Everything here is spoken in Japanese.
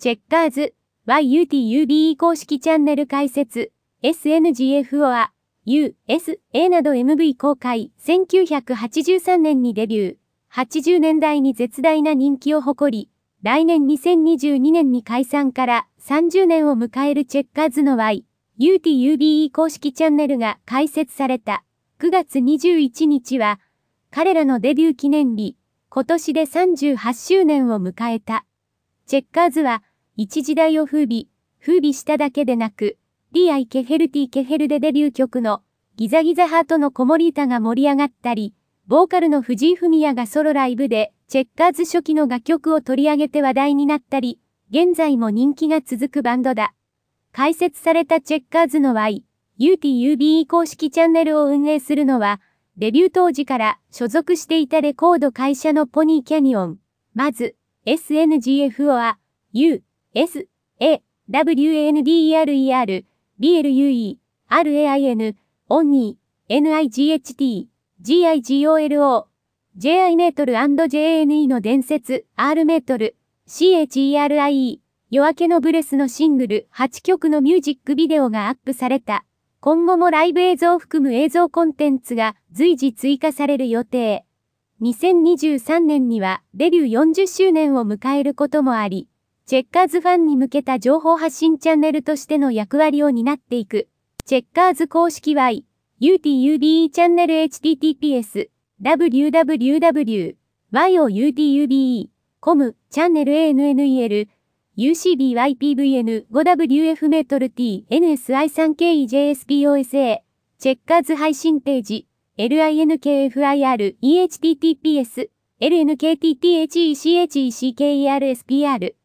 チェッカーズ、YUTUBE 公式チャンネル開設、SNGF o ア、USA など MV 公開、1983年にデビュー、80年代に絶大な人気を誇り、来年2022年に解散から30年を迎えるチェッカーズの Y、UTUBE 公式チャンネルが開設された9月21日は、彼らのデビュー記念日、今年で38周年を迎えた。チェッカーズは、一時代を風靡、風靡しただけでなく、リアイ・ケヘルティケヘルでデビュー曲のギザギザハートの子守歌が盛り上がったり、ボーカルの藤井フミヤがソロライブでチェッカーズ初期の楽曲を取り上げて話題になったり、現在も人気が続くバンドだ。解説されたチェッカーズの Y、UTUBE 公式チャンネルを運営するのは、デビュー当時から所属していたレコード会社のポニーキャニオン。まず、SNGFOA、U、S, A, W, N, D, E, R, E, R, B, L, U, E, R, A, I, N, O, N, E, N, I, G, H, T, G, I, G, O, L, O, J, I メートル &J, N, E の伝説、R メートル、C, H, E, R, I, E、夜明けのブレスのシングル8曲のミュージックビデオがアップされた。今後もライブ映像を含む映像コンテンツが随時追加される予定。2023年にはデビュー40周年を迎えることもあり、チェッカーズファンに向けた情報発信チャンネルとしての役割を担っていく。チェッカーズ公式 Y、UTUBE チャンネル HTTPS、www、youtube.com チャンネル ANNEL、UCBYPVN5WF-TNSI3KEJSPOSA、チェッカーズ配信ページ、LINKFIR EHTTPS、LNKTTHECHECKERSPR